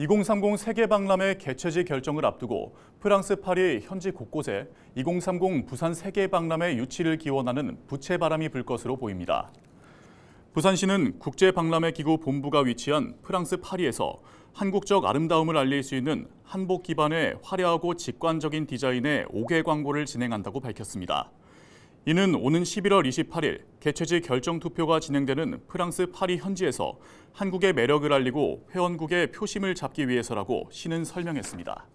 2030 세계박람회 개최지 결정을 앞두고 프랑스 파리 현지 곳곳에 2030 부산 세계박람회 유치를 기원하는 부채바람이 불 것으로 보입니다. 부산시는 국제박람회기구 본부가 위치한 프랑스 파리에서 한국적 아름다움을 알릴 수 있는 한복 기반의 화려하고 직관적인 디자인의 5개 광고를 진행한다고 밝혔습니다. 이는 오는 11월 28일 개최지 결정 투표가 진행되는 프랑스 파리 현지에서 한국의 매력을 알리고 회원국의 표심을 잡기 위해서라고 시는 설명했습니다.